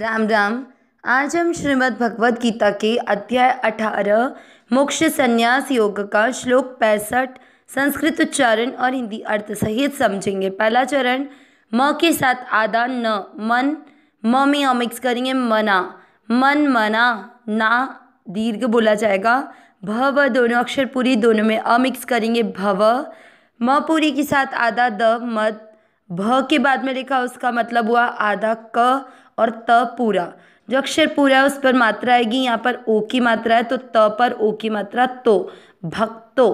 राम राम आज हम श्रीमद् भगवद गीता के अध्याय अठारह मोक्ष संन्यास योग का श्लोक पैंसठ संस्कृत उच्चारण और हिंदी अर्थ सहित समझेंगे पहला चरण म के साथ आधा न मन म में अमिक्स करेंगे मना मन मना ना दीर्घ बोला जाएगा भ व दोनों अक्षर पूरी दोनों में अमिक्स करेंगे भव म पूरी के साथ आधा द मत भ के बाद में लिखा उसका मतलब हुआ आधा क और त पूरा जो अक्षर पूरा है उस पर मात्रा आएगी यहाँ पर ओ की मात्रा है तो त पर ओ की मात्रा तो भक्तो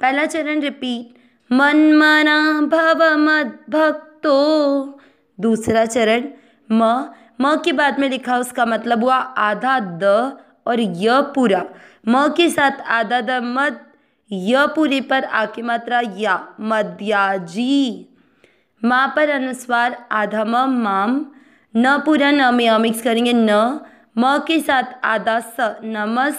पहला चरण रिपीट मन मना भव मद भक्तो दूसरा चरण म म के बाद में लिखा उसका मतलब हुआ आधा द और य पूरा म के साथ आधा द मद य पूरे पर आ की मात्रा या मद्याजी माँ पर अनुस्वार आधा म माम न पूरा न में मिक्स करेंगे न म के साथ आधा स नमस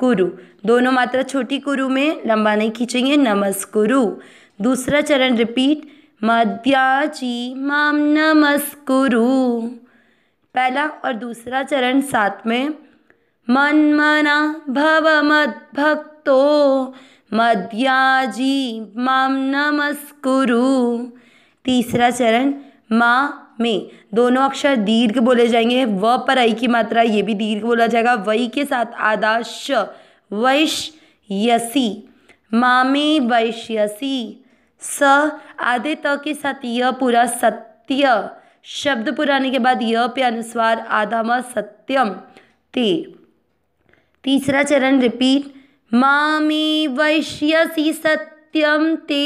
कुरु दोनों मात्रा छोटी कुरु में लंबा नहीं खींचेंगे नमस कुरु दूसरा चरण रिपीट मध्याची माम नमस कुरु पहला और दूसरा चरण साथ में मन मना भव मद भक्तो मध्याजी माम नमस्कुरु तीसरा चरण माँ में दोनों अक्षर दीर्घ बोले जाएंगे व पर आई की मात्रा ये भी दीर्घ बोला जाएगा वही के साथ आदाश वैश यसी मामे वैश्यसी स आधे त के साथ य पूरा सत्य शब्द पुराने के बाद यह पे अनुस्वार आधा म सत्यम ते तीसरा चरण रिपीट मामे वैश्यसी सत्यम ते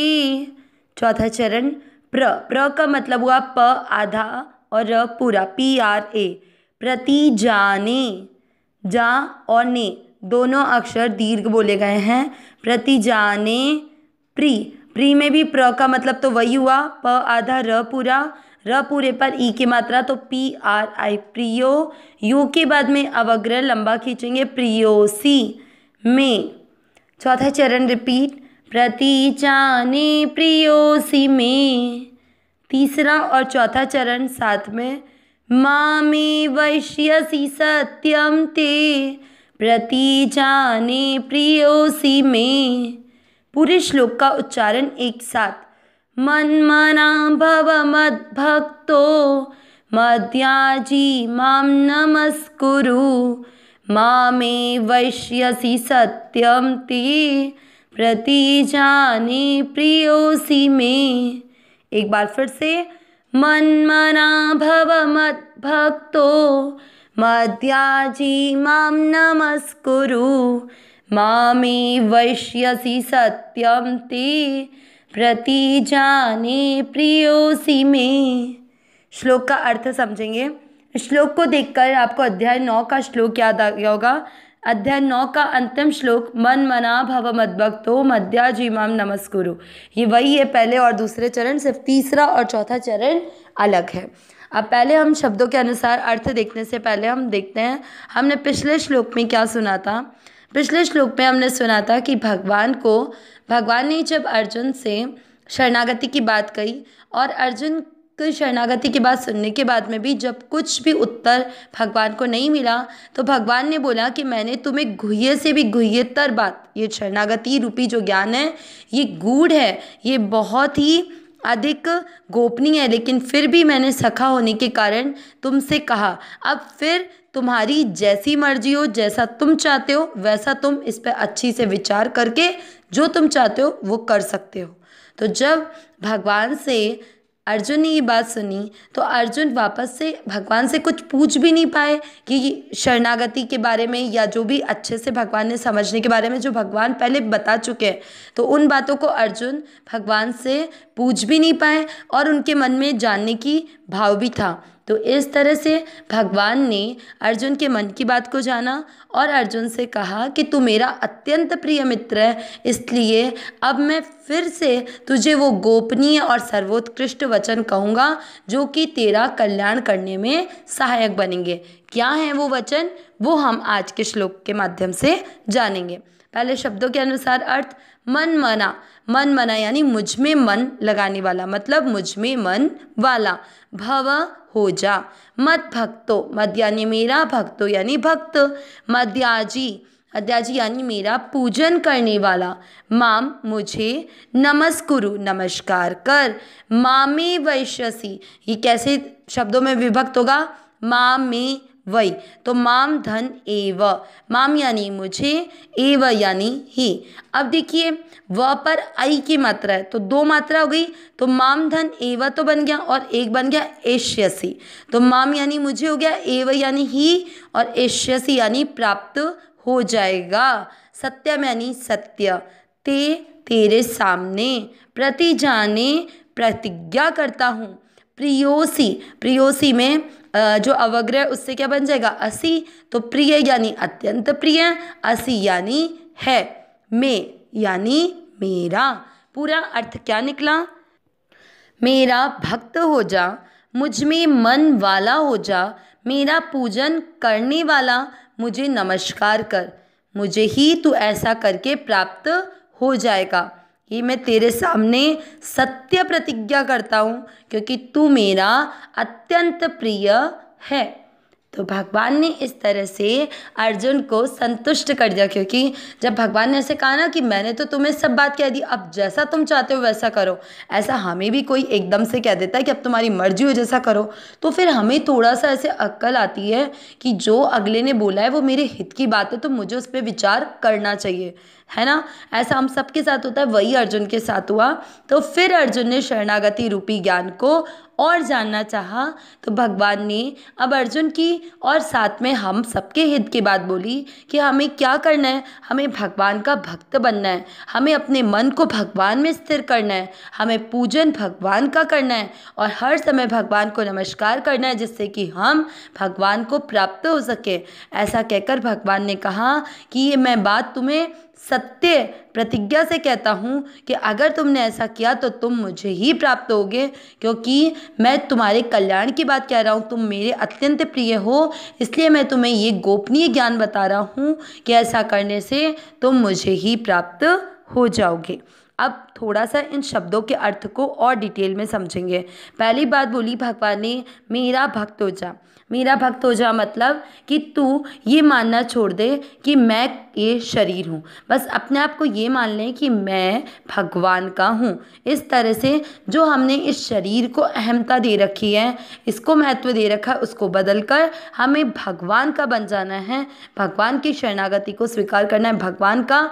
चौथा चरण प्र प्र का मतलब हुआ प आधा और पूरा पी आर ए प्रति जाने जा और ने दोनों अक्षर दीर्घ बोले गए हैं प्रति जाने प्री प्री में भी प्र का मतलब तो वही हुआ प आधा र पूरा र पूरे पर ई की मात्रा तो पी आर आई प्रियो यू के बाद में अवग्रह लंबा खींचेंगे प्रियोसी में चौथा चरण रिपीट प्रति जाने प्रियोसी में तीसरा और चौथा चरण साथ में मामे वैश्यसी सत्यम ते प्रति जाने प्रियोसी में पूरे श्लोक का उच्चारण एक साथ मन मना भव भक्तो मद्याजी माम नमस्कुरु मामे वैश्यसी सत्यम ते प्रति जाने प्रियोसी में एक बार फिर से मन मना भव मत भक्तो मध्याजी माम नमस्कुरु मामे वैश्यसि सत्यम ते प्रति जाने प्रियोसी में श्लोक का अर्थ समझेंगे श्लोक को देखकर आपको अध्याय नौ का श्लोक याद आ गया होगा अध्याय नौ का अंतिम श्लोक मन मना भव मदभक्तो मध्या जी माम नमस्कुरु ये वही है पहले और दूसरे चरण सिर्फ तीसरा और चौथा चरण अलग है अब पहले हम शब्दों के अनुसार अर्थ देखने से पहले हम देखते हैं हमने पिछले श्लोक में क्या सुना था पिछले श्लोक में हमने सुना था कि भगवान को भगवान ने जब अर्जुन से शरणागति की बात कही और अर्जुन शरणागति की बात सुनने के बाद में भी जब कुछ भी उत्तर भगवान को नहीं मिला तो भगवान ने बोला कि मैंने तुम्हें घुहे से भी घुहेतर बात ये शरणागति रूपी जो ज्ञान है ये गूढ़ है ये बहुत ही अधिक गोपनीय है लेकिन फिर भी मैंने सखा होने के कारण तुमसे कहा अब फिर तुम्हारी जैसी मर्जी हो जैसा तुम चाहते हो वैसा तुम इस पर अच्छी से विचार करके जो तुम चाहते हो वो कर सकते हो तो जब भगवान से अर्जुन ने ये बात सुनी तो अर्जुन वापस से भगवान से कुछ पूछ भी नहीं पाए कि शरणागति के बारे में या जो भी अच्छे से भगवान ने समझने के बारे में जो भगवान पहले बता चुके हैं तो उन बातों को अर्जुन भगवान से पूछ भी नहीं पाए और उनके मन में जानने की भाव भी था तो इस तरह से भगवान ने अर्जुन के मन की बात को जाना और अर्जुन से कहा कि तू मेरा अत्यंत प्रिय मित्र है इसलिए अब मैं फिर से तुझे वो गोपनीय और सर्वोत्कृष्ट वचन कहूँगा जो कि तेरा कल्याण करने में सहायक बनेंगे क्या हैं वो वचन वो हम आज के श्लोक के माध्यम से जानेंगे पहले शब्दों के अनुसार अर्थ मन मना मन मना यानी मुझ में मन लगाने वाला मतलब मुझ में मन वाला भव हो जा मत भक्तो मत यानी मेरा भक्तो यानी भक्त मद्याजी अद्याजी यानी मेरा पूजन करने वाला माम मुझे नमस्कुरु नमस्कार कर मामे वैश्यसी ये कैसे शब्दों में विभक्त होगा मामे वही तो माम धन एव माम यानी मुझे एव यानी ही अब देखिए व पर आई की मात्रा है तो दो मात्रा हो गई तो माम धन एव तो बन गया और एक बन गया एश्यसी तो माम यानी मुझे हो गया एव यानी ही और एश्यसी यानी प्राप्त हो जाएगा सत्यम यानी सत्य ते तेरे सामने प्रति जाने प्रतिज्ञा करता हूँ प्रियोसी प्रियोसी में जो अवग्रह उससे क्या बन जाएगा असी तो प्रिय यानी अत्यंत प्रिय असी यानी है मैं यानी मेरा पूरा अर्थ क्या निकला मेरा भक्त हो जा मुझ में मन वाला हो जा मेरा पूजन करने वाला मुझे नमस्कार कर मुझे ही तू ऐसा करके प्राप्त हो जाएगा ये मैं तेरे सामने सत्य प्रतिज्ञा करता हूँ क्योंकि तू मेरा अत्यंत प्रिय है तो भगवान ने इस तरह से अर्जुन को संतुष्ट कर दिया क्योंकि जब भगवान ने ऐसे कहा ना कि मैंने तो तुम्हें सब बात कह दी अब जैसा तुम चाहते हो वैसा करो ऐसा हमें भी कोई एकदम से कह देता है कि अब तुम्हारी मर्जी हो जैसा करो तो फिर हमें थोड़ा सा ऐसे अक्कल आती है कि जो अगले ने बोला है वो मेरे हित की बात है तो मुझे उस पर विचार करना चाहिए है ना ऐसा हम सबके साथ होता है वही अर्जुन के साथ हुआ तो फिर अर्जुन ने शरणागति रूपी ज्ञान को और जानना चाहा तो भगवान ने अब अर्जुन की और साथ में हम सबके हित की बात बोली कि हमें क्या करना है हमें भगवान का भक्त बनना है हमें अपने मन को भगवान में स्थिर करना है हमें पूजन भगवान का करना है और हर समय भगवान को नमस्कार करना है जिससे कि हम भगवान को प्राप्त हो सके ऐसा कहकर भगवान ने कहा कि ये मैं बात तुम्हें सत्य प्रतिज्ञा से कहता हूँ कि अगर तुमने ऐसा किया तो तुम मुझे ही प्राप्त होगे क्योंकि मैं तुम्हारे कल्याण की बात कह रहा हूँ तुम मेरे अत्यंत प्रिय हो इसलिए मैं तुम्हें ये गोपनीय ज्ञान बता रहा हूँ कि ऐसा करने से तुम मुझे ही प्राप्त हो जाओगे अब थोड़ा सा इन शब्दों के अर्थ को और डिटेल में समझेंगे पहली बात बोली भगवान ने मेरा भक्त हो जा मेरा भक्त हो जा मतलब कि तू ये मानना छोड़ दे कि मैं ये शरीर हूँ बस अपने आप को ये मान लें कि मैं भगवान का हूँ इस तरह से जो हमने इस शरीर को अहमता दे रखी है इसको महत्व दे रखा है उसको बदल कर हमें भगवान का बन जाना है भगवान की शरणागति को स्वीकार करना है भगवान का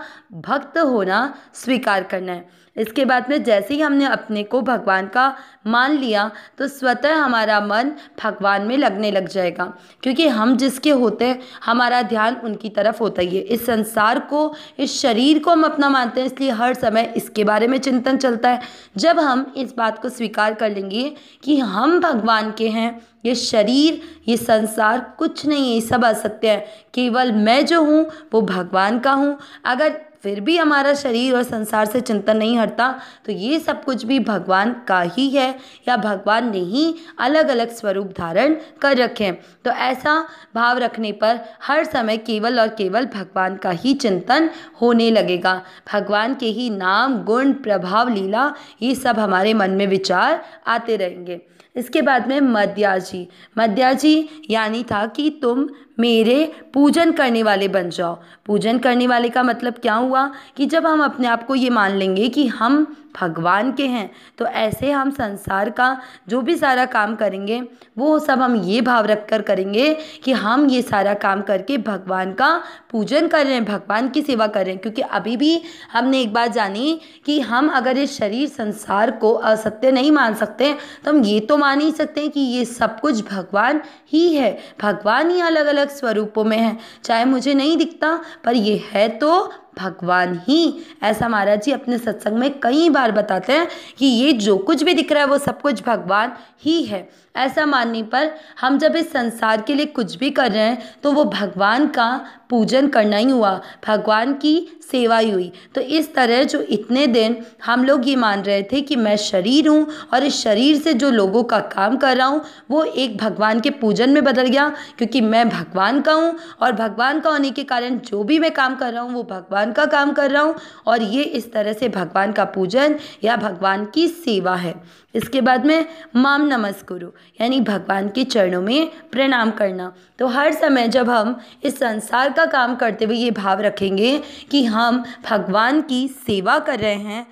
भक्त होना स्वीकार करना है इसके बाद में जैसे ही हमने अपने को भगवान का मान लिया तो स्वतः हमारा मन भगवान में लगने लग जाएगा क्योंकि हम जिसके होते हैं हमारा ध्यान उनकी तरफ होता ही है इस संसार को इस शरीर को हम अपना मानते हैं इसलिए हर समय इसके बारे में चिंतन चलता है जब हम इस बात को स्वीकार कर लेंगे कि हम भगवान के हैं ये शरीर ये संसार कुछ नहीं है सब असत्य है केवल मैं जो हूँ वो भगवान का हूँ अगर फिर भी हमारा शरीर और संसार से चिंतन नहीं हटता तो ये सब कुछ भी भगवान का ही है या भगवान ने ही अलग अलग स्वरूप धारण कर रखे हैं तो ऐसा भाव रखने पर हर समय केवल और केवल भगवान का ही चिंतन होने लगेगा भगवान के ही नाम गुण प्रभाव लीला ये सब हमारे मन में विचार आते रहेंगे इसके बाद में मध्याजी मध्याजी यानी था कि तुम मेरे पूजन करने वाले बन जाओ पूजन करने वाले का मतलब क्या हुआ कि जब हम अपने आप को ये मान लेंगे कि हम भगवान के हैं तो ऐसे हम संसार का जो भी सारा काम करेंगे वो सब हम ये भाव रख कर करेंगे कि हम ये सारा काम करके भगवान का पूजन कर रहे हैं भगवान की सेवा कर रहे हैं क्योंकि अभी भी हमने एक बात जानी कि हम अगर इस शरीर संसार को असत्य नहीं मान सकते तो हम ये तो मान ही सकते हैं कि ये सब कुछ भगवान ही है भगवान ही अलग अलग स्वरूपों में है चाहे मुझे नहीं दिखता पर ये है तो भगवान ही ऐसा महाराज जी अपने सत्संग में कई बार बताते हैं कि ये जो कुछ भी दिख रहा है वो सब कुछ भगवान ही है ऐसा मानने पर हम जब इस संसार के लिए कुछ भी कर रहे हैं तो वो भगवान का पूजन करना ही हुआ भगवान की सेवाई हुई तो इस तरह जो इतने दिन हम लोग ये मान रहे थे कि मैं शरीर हूँ और इस शरीर से जो लोगों का काम कर रहा हूँ वो एक भगवान के पूजन में बदल गया क्योंकि मैं भगवान का हूँ और भगवान का होने के कारण जो भी मैं काम कर रहा हूँ वो भगवान का काम कर रहा हूँ और ये इस तरह से भगवान का पूजन या भगवान की सेवा है इसके बाद में माम नमस्कुरु यानी भगवान के चरणों में प्रणाम करना तो हर समय जब हम इस संसार का काम करते हुए ये भाव रखेंगे कि हम भगवान की सेवा कर रहे हैं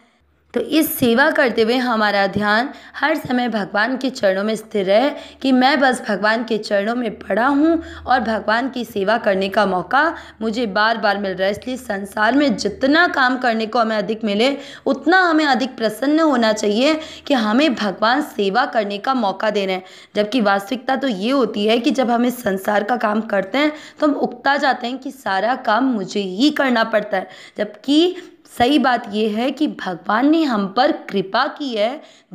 तो इस सेवा करते हुए हमारा ध्यान हर समय भगवान के चरणों में स्थिर रहे कि मैं बस भगवान के चरणों में पड़ा हूँ और भगवान की सेवा करने का मौका मुझे बार बार मिल रहा है इसलिए संसार में जितना काम करने को हमें अधिक मिले उतना हमें अधिक प्रसन्न होना चाहिए कि हमें भगवान सेवा करने का मौका दे रहे हैं जबकि वास्तविकता तो ये होती है कि जब हम इस संसार का काम करते हैं तो हम उगता जाते हैं कि सारा काम मुझे ही करना पड़ता है जबकि सही बात यह है कि भगवान ने हम पर कृपा की है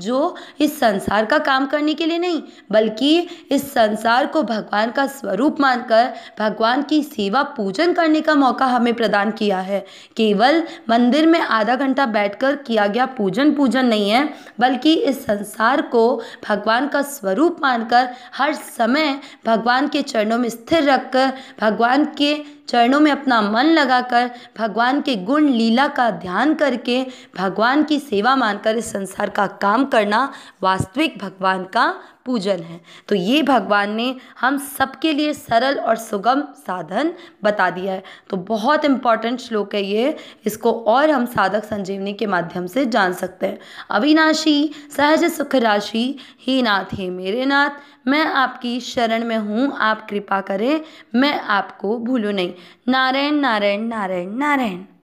जो इस संसार का काम करने के लिए नहीं बल्कि इस संसार को भगवान का स्वरूप मानकर भगवान की सेवा पूजन करने का मौका हमें प्रदान किया है केवल मंदिर में आधा घंटा बैठकर किया गया पूजन पूजन नहीं है बल्कि इस संसार को भगवान का स्वरूप मानकर हर समय भगवान के चरणों में स्थिर रखकर भगवान के चरणों में अपना मन लगाकर भगवान के गुण लीला का ध्यान करके भगवान की सेवा मानकर इस संसार का काम करना वास्तविक भगवान का पूजन है तो ये भगवान ने हम सबके लिए सरल और सुगम साधन बता दिया है तो बहुत इम्पॉर्टेंट श्लोक है ये इसको और हम साधक संजीवनी के माध्यम से जान सकते हैं अविनाशी सहज सुख राशि ही नाथ हे मेरे नाथ मैं आपकी शरण में हूँ आप कृपा करें मैं आपको भूलूँ नहीं नारायण नारायण नारायण नारायण